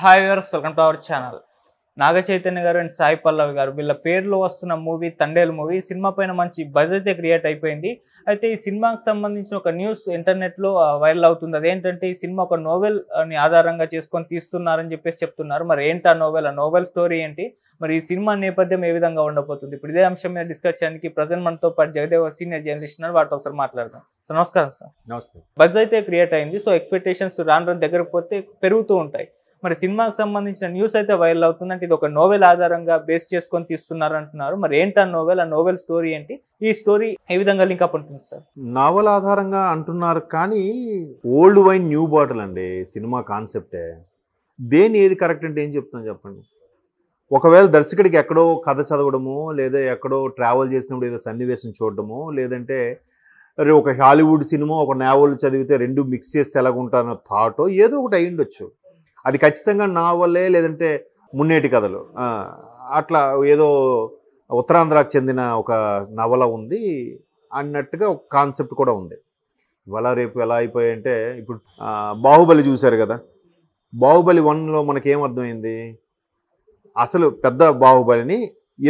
hi viewers welcome to our channel Naga Chaitanya గారు and Sai పల్లవి గారు వీళ్ళ పేర్లు వస్తున్న మూవీ తండేల్ మూవీ సినిమా పైన మంచి బజ్ అయితే క్రియేట్ అయిపోయింది అయితే ఈ సినిమాకి సంబంధించిన ఒక న్యూస్ ఇంటర్నెట్లో వైరల్ అవుతుంది అదేంటంటే ఈ సినిమా ఒక నోవెల్ని ఆధారంగా చేసుకొని తీస్తున్నారని చెప్పేసి చెప్తున్నారు మరి ఏంటి ఆ నోవెల్ ఆ నోవెల్ స్టోరీ ఏంటి మరి ఈ సినిమా నేపథ్యం ఏ విధంగా ఉండబోతుంది ఇప్పుడు ఇదే అంశం మీద డిస్కస్ చేయడానికి ప్రజెంట్ మనతో పాటు జగదేవ్ సీనియర్ జర్నలిస్ట్ ఉన్నారు వాటితో ఒకసారి మాట్లాడదాం సో నమస్కారం సార్ నమస్తే బజ్ అయితే క్రియేట్ అయింది సో ఎక్స్పెక్టేషన్స్ రాను దగ్గరకు పోతే పెరుగుతూ ఉంటాయి మరి సినిమాకి సంబంధించిన న్యూస్ అయితే వైరల్ అవుతుందంటే ఇది ఒక నోవెల్ ఆధారంగా బేస్ చేసుకొని తీస్తున్నారు అంటున్నారు మరి ఏంటి ఆ నోవెల్ ఆ నోవెల్ స్టోరీ ఏంటి ఈ స్టోరీ ఏ విధంగా లింక్ అప్ ఉంటుంది సార్ నావెల్ ఆధారంగా అంటున్నారు కానీ ఓల్డ్ వైన్ న్యూ బాటిల్ అండి సినిమా కాన్సెప్టే దేని ఏది కరెక్ట్ అంటే ఏం చెప్తాను చెప్పండి ఒకవేళ దర్శకుడికి ఎక్కడో కథ చదవడము లేదా ఎక్కడో ట్రావెల్ చేసినప్పుడు ఏదో సన్నివేశం చూడడము లేదంటే ఒక హాలీవుడ్ సినిమా ఒక నావెల్ చదివితే రెండు మిక్స్ చేస్తే ఎలాగుంటారన్న థాటో ఏదో ఒకటి అయ్యుండొచ్చు అది ఖచ్చితంగా నావలే లేదంటే మున్నేటి కథలు అట్లా ఏదో ఉత్తరాంధ్రకు చెందిన ఒక నవల ఉంది అన్నట్టుగా ఒక కాన్సెప్ట్ కూడా ఉంది ఇవాళ రేపు ఎలా అయిపోయాయంటే ఇప్పుడు బాహుబలి చూశారు కదా బాహుబలి వన్లో మనకేం అర్థమైంది అసలు పెద్ద బాహుబలిని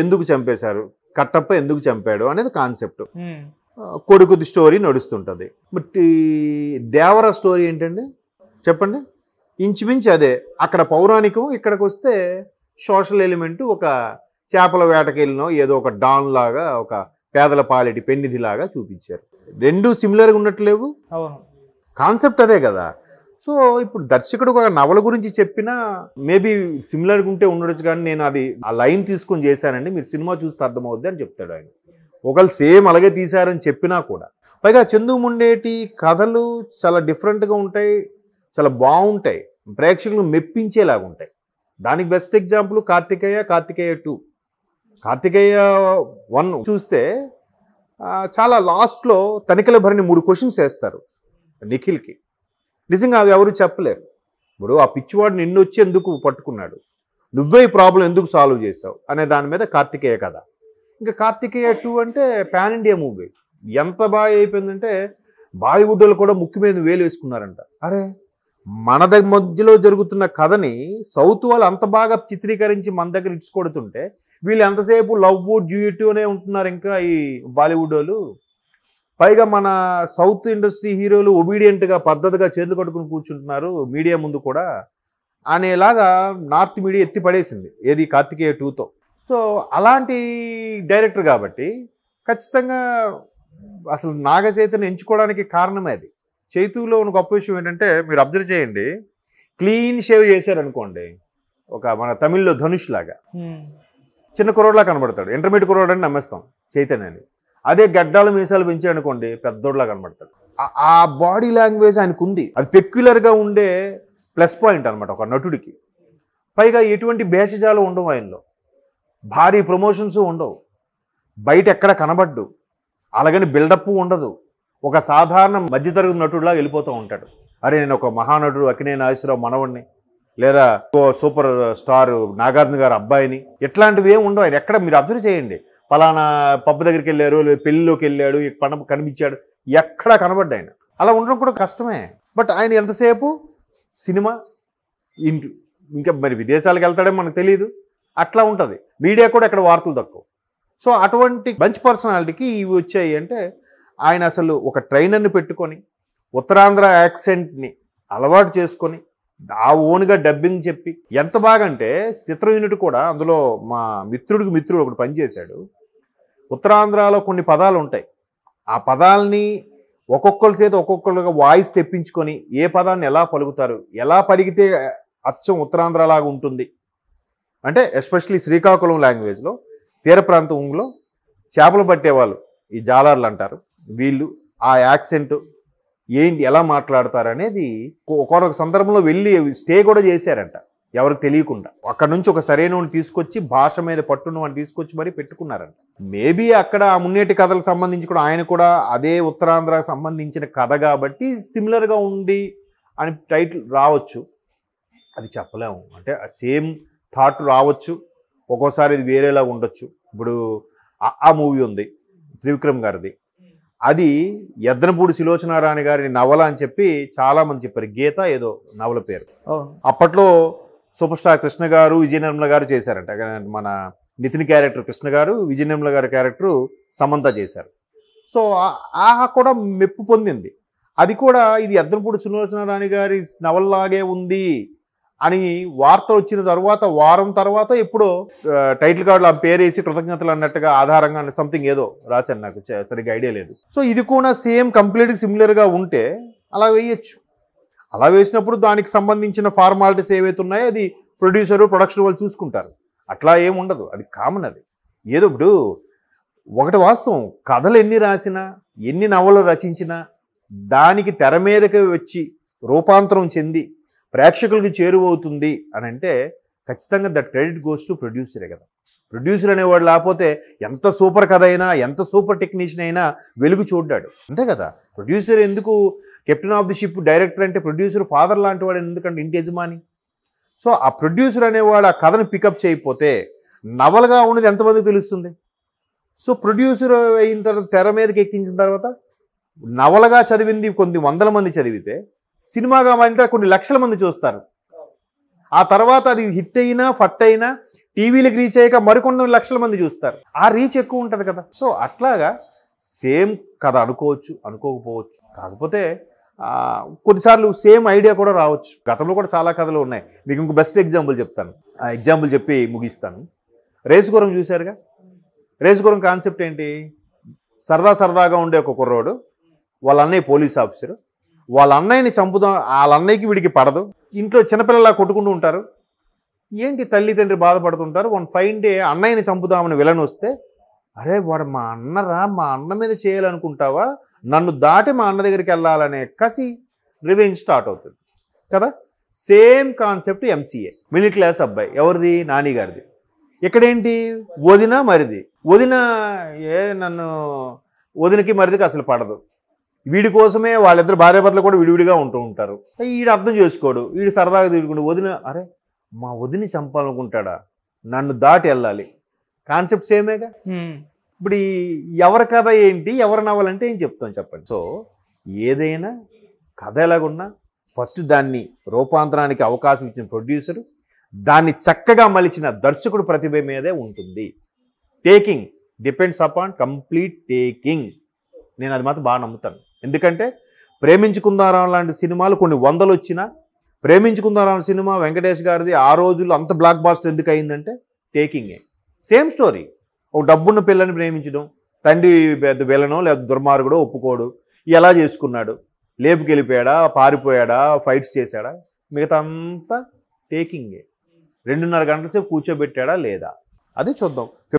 ఎందుకు చంపేశారు కట్టప్ప ఎందుకు చంపాడు అనేది కాన్సెప్ట్ కొడుకుది స్టోరీ నడుస్తుంటుంది బట్ దేవర స్టోరీ ఏంటండి చెప్పండి ఇంచుమించు అదే అక్కడ పౌరాణికం ఇక్కడికి వస్తే సోషల్ ఎలిమెంట్ ఒక చేపల వేటకెళ్ళినో ఏదో ఒక డాన్ లాగా ఒక పేదల పాలిటి పెన్నిధిలాగా చూపించారు రెండు సిమిలర్గా ఉన్నట్లేవు లేవు కాన్సెప్ట్ అదే కదా సో ఇప్పుడు దర్శకుడు ఒక నవల గురించి చెప్పినా మేబీ సిమిలర్గా ఉంటే ఉండొచ్చు కానీ నేను అది ఆ లైన్ తీసుకొని చేశానండి మీరు సినిమా చూస్తే అర్థమవుద్ది అని చెప్తాడు ఆయన ఒకళ్ళు సేమ్ అలాగే తీశారని చెప్పినా కూడా పైగా చందు ముండేటి కథలు చాలా డిఫరెంట్గా ఉంటాయి చాలా బాగుంటాయి ప్రేక్షకులను మెప్పించేలాగా ఉంటాయి దానికి best example Karthikeya Karthikeya two Karthikeya one చూస్తే చాలా లాస్ట్లో తనిఖీల భరిని మూడు క్వశ్చన్స్ వేస్తారు నిఖిల్కి నిజంగా అవి ఎవరు చెప్పలేరు ఇప్పుడు ఆ పిచ్చివాడు నిన్ను వచ్చి ఎందుకు పట్టుకున్నాడు నువ్వే ఈ ప్రాబ్లం ఎందుకు సాల్వ్ చేసావు అనే దాని మీద కార్తికేయ కథ ఇంకా కార్తికేయ టూ అంటే పాన్ ఇండియా మూవీ ఎంత బాగా అయిపోయిందంటే బాలీవుడ్లో కూడా ముక్కు మీద వేలు వేసుకున్నారంట అరే మన దగ్గర మధ్యలో జరుగుతున్న కథని సౌత్ వాళ్ళు అంత బాగా చిత్రీకరించి మన దగ్గర ఇచ్చుకొడుతుంటే వీళ్ళు ఎంతసేపు లవ్ డ్యూటీ అనే ఉంటున్నారు ఇంకా ఈ బాలీవుడ్ వాళ్ళు పైగా మన సౌత్ ఇండస్ట్రీ హీరోలు ఒబీడియంట్గా పద్ధతిగా చేతులు కట్టుకుని కూర్చుంటున్నారు మీడియా ముందు కూడా అనేలాగా నార్త్ మీడియా ఎత్తి పడేసింది ఏది కార్తికేయ టూతో సో అలాంటి డైరెక్టర్ కాబట్టి ఖచ్చితంగా అసలు నాగచైతను ఎంచుకోవడానికి కారణమే అది చేతుల్లో ఉన్న గొప్ప విషయం ఏంటంటే మీరు అబ్జర్వ్ చేయండి క్లీన్ షేవ్ చేశారనుకోండి ఒక మన తమిళ్లో ధనుష్ లాగా చిన్న కుర్రోడ్లా కనబడతాడు ఇంటర్మీడియట్ కుర్రోడని అని నమ్మేస్తాం చైతన్యని అదే గడ్డాలు మీసాలు పెంచాడనుకోండి పెద్దోడ్లా కనబడతాడు ఆ బాడీ లాంగ్వేజ్ ఆయనకు ఉంది అది పెక్యులర్గా ఉండే ప్లస్ పాయింట్ అనమాట ఒక నటుడికి పైగా ఎటువంటి భేషజాలు ఉండవు ఆయనలో భారీ ప్రమోషన్స్ ఉండవు బయట ఎక్కడ కనబడ్డు అలాగని బిల్డప్ ఉండదు ఒక సాధారణ మధ్యతరగతి నటుడులా వెళ్ళిపోతూ ఉంటాడు అరే నేను ఒక మహానటుడు అక్కినే నాగేశ్వరరావు మనవడిని లేదా ఓ సూపర్ స్టార్ నాగార్జున గారు అబ్బాయిని ఇట్లాంటివి ఏమి ఉండవు ఆయన ఎక్కడ మీరు అబ్జర్వ్ చేయండి పలానా పబ్బు దగ్గరికి వెళ్ళారు లేదా పెళ్ళిలోకి వెళ్ళాడు పణ కనిపించాడు ఎక్కడా కనబడ్డా ఆయన అలా ఉండడం కూడా కష్టమే బట్ ఆయన ఎంతసేపు సినిమా ఇంటి ఇంకా మరి విదేశాలకు వెళ్తాడే మనకు తెలియదు అట్లా ఉంటుంది మీడియా కూడా ఇక్కడ వార్తలు తక్కువ సో అటువంటి మంచి పర్సనాలిటీకి ఇవి వచ్చాయి అంటే ఆయన అసలు ఒక ట్రైనర్ని పెట్టుకొని ఉత్తరాంధ్ర యాక్సెంట్ని అలవాటు చేసుకొని ఆ ఓన్గా డబ్బింగ్ చెప్పి ఎంత బాగా అంటే చిత్ర యూనిట్ కూడా అందులో మా మిత్రుడికి మిత్రుడు ఒకటి పనిచేశాడు ఉత్తరాంధ్రలో కొన్ని పదాలు ఉంటాయి ఆ పదాలని ఒక్కొక్కరి చేత ఒక్కొక్కరుగా వాయిస్ తెప్పించుకొని ఏ పదాన్ని ఎలా పలుకుతారు ఎలా పలికితే అచ్చం ఉత్తరాంధ్రలాగా ఉంటుంది అంటే ఎస్పెషలీ శ్రీకాకుళం లాంగ్వేజ్లో తీర ప్రాంతంలో చేపలు పట్టేవాళ్ళు ఈ జాలర్లు అంటారు వీళ్ళు ఆ యాక్సెంట్ ఏంటి ఎలా మాట్లాడతారనేది ఒకనొక సందర్భంలో వెళ్ళి స్టే కూడా చేశారంట ఎవరికి తెలియకుండా అక్కడ నుంచి ఒక సరైన తీసుకొచ్చి భాష మీద పట్టును అని తీసుకొచ్చి మరీ పెట్టుకున్నారంట మేబీ అక్కడ ఆ మున్నేటి కథలకు సంబంధించి కూడా ఆయన కూడా అదే ఉత్తరాంధ్రకు సంబంధించిన కథ కాబట్టి సిమిలర్గా ఉంది అని టైటిల్ రావచ్చు అది చెప్పలేము అంటే సేమ్ థాట్ రావచ్చు ఒక్కోసారి ఇది వేరేలా ఉండొచ్చు ఇప్పుడు ఆ మూవీ ఉంది త్రివిక్రమ్ గారిది అది యద్నపూడి శిలోచనారాయణ గారి నవల అని చెప్పి చాలా మంది చెప్పారు గీత ఏదో నవల పేరు అప్పట్లో సూపర్ స్టార్ కృష్ణ గారు నిర్మల గారు చేశారంట మన నితిన్ క్యారెక్టర్ కృష్ణ గారు నిర్మల గారి క్యారెక్టరు సమంత చేశారు సో ఆహా కూడా మెప్పు పొందింది అది కూడా ఇది యద్నపూడి సులోచనారాణి గారి నవల్లాగే ఉంది అని వార్త వచ్చిన తర్వాత వారం తర్వాత ఎప్పుడో టైటిల్ కార్డులు ఆ పేరేసి కృతజ్ఞతలు అన్నట్టుగా ఆధారంగా సంథింగ్ ఏదో రాశాను నాకు సరిగ్గా ఐడియా లేదు సో ఇది కూడా సేమ్ కంప్లీట్గా సిమిలర్గా ఉంటే అలా వేయచ్చు అలా వేసినప్పుడు దానికి సంబంధించిన ఫార్మాలిటీస్ ఏవైతే ఉన్నాయో అది ప్రొడ్యూసరు ప్రొడక్షన్ వాళ్ళు చూసుకుంటారు అట్లా ఏమి ఉండదు అది కామన్ అది ఏదో ఇప్పుడు ఒకటి వాస్తవం కథలు ఎన్ని రాసినా ఎన్ని నవలు రచించినా దానికి తెర మీదకి వచ్చి రూపాంతరం చెంది ప్రేక్షకులకు చేరువవుతుంది అని అంటే ఖచ్చితంగా దట్ క్రెడిట్ గోస్ టు ప్రొడ్యూసరే కదా ప్రొడ్యూసర్ అనేవాడు లేకపోతే ఎంత సూపర్ కథ అయినా ఎంత సూపర్ టెక్నీషియన్ అయినా వెలుగు చూడ్డాడు అంతే కదా ప్రొడ్యూసర్ ఎందుకు captain of the ship director అంటే ప్రొడ్యూసర్ ఫాదర్ లాంటి వాడు ఎందుకంటే ఇంటి యజమాని సో ఆ ప్రొడ్యూసర్ అనేవాడు ఆ కథను పికప్ చేయకపోతే నవలగా ఉన్నది ఎంతమందికి తెలుస్తుంది సో ప్రొడ్యూసర్ అయిన తర్వాత తెర మీదకి ఎక్కించిన తర్వాత నవలగా చదివింది కొన్ని వందల మంది చదివితే సినిమాగా మారిన కొన్ని లక్షల మంది చూస్తారు ఆ తర్వాత అది హిట్ అయినా ఫట్ అయినా టీవీలకు రీచ్ అయ్యాక మరికొన్ని లక్షల మంది చూస్తారు ఆ రీచ్ ఎక్కువ ఉంటుంది కదా సో అట్లాగా సేమ్ కథ అనుకోవచ్చు అనుకోకపోవచ్చు కాకపోతే కొన్నిసార్లు సేమ్ ఐడియా కూడా రావచ్చు గతంలో కూడా చాలా కథలు ఉన్నాయి మీకు ఇంకో బెస్ట్ ఎగ్జాంపుల్ చెప్తాను ఆ ఎగ్జాంపుల్ చెప్పి ముగిస్తాను రేసుగురం చూశారుగా రేసుగురం కాన్సెప్ట్ ఏంటి సరదా సరదాగా ఉండే ఒక కుర్రోడు వాళ్ళ అన్నయ్య పోలీస్ ఆఫీసరు వాళ్ళ అన్నయ్యని చంపుదాం వాళ్ళ అన్నయ్యకి వీడికి పడదు ఇంట్లో చిన్నపిల్లలా కొట్టుకుంటూ ఉంటారు ఏంటి తల్లిదండ్రి బాధపడుతుంటారు వన్ ఫైన్ డే అన్నయ్యని చంపుదామని విలన్ వస్తే అరే వాడు మా అన్నరా మా అన్న మీద చేయాలనుకుంటావా నన్ను దాటి మా అన్న దగ్గరికి వెళ్ళాలనే కసి రివెంజ్ స్టార్ట్ అవుతుంది కదా same concept MCA middle class అబ్బాయి ఎవరిది నాని గారిది ఇక్కడేంటి వదిన మరిది వదిన ఏ నన్ను వదినకి మరిదికి అసలు పడదు వీడి కోసమే వాళ్ళిద్దరు భర్తలు కూడా విడివిడిగా ఉంటూ ఉంటారు వీడు అర్థం చేసుకోడు వీడు సరదాగా తిరుగుకుంటూ వదిన అరే మా వదిని చంపాలనుకుంటాడా నన్ను దాటి వెళ్ళాలి కాన్సెప్ట్ సేమేగా ఇప్పుడు ఎవరి కథ ఏంటి ఎవరు నవ్వాలంటే ఏం చెప్తాం చెప్పండి సో ఏదైనా కథ ఎలాగున్నా ఫస్ట్ దాన్ని రూపాంతరానికి అవకాశం ఇచ్చిన ప్రొడ్యూసరు దాన్ని చక్కగా మలిచిన దర్శకుడు ప్రతిభ మీదే ఉంటుంది taking depends upon complete taking నేను అది మాత్రం బాగా నమ్ముతాను ఎందుకంటే ప్రేమించుకుందారాం లాంటి సినిమాలు కొన్ని వందలు వచ్చినా ప్రేమించుకుందారాం సినిమా వెంకటేష్ గారిది ఆ రోజుల్లో అంత బ్లాక్ బాస్టర్ ఎందుకు అయిందంటే టేకింగే సేమ్ స్టోరీ ఒక డబ్బున్న పిల్లని ప్రేమించడం తండ్రి పెద్ద విలనో లేదా దుర్మార్గుడో ఒప్పుకోడు ఎలా చేసుకున్నాడు లేపుకెళ్ళిపోయాడా పారిపోయాడా ఫైట్స్ చేశాడా మిగతా అంతా టేకింగే రెండున్నర గంటల సేపు కూర్చోబెట్టాడా లేదా అది చూద్దాం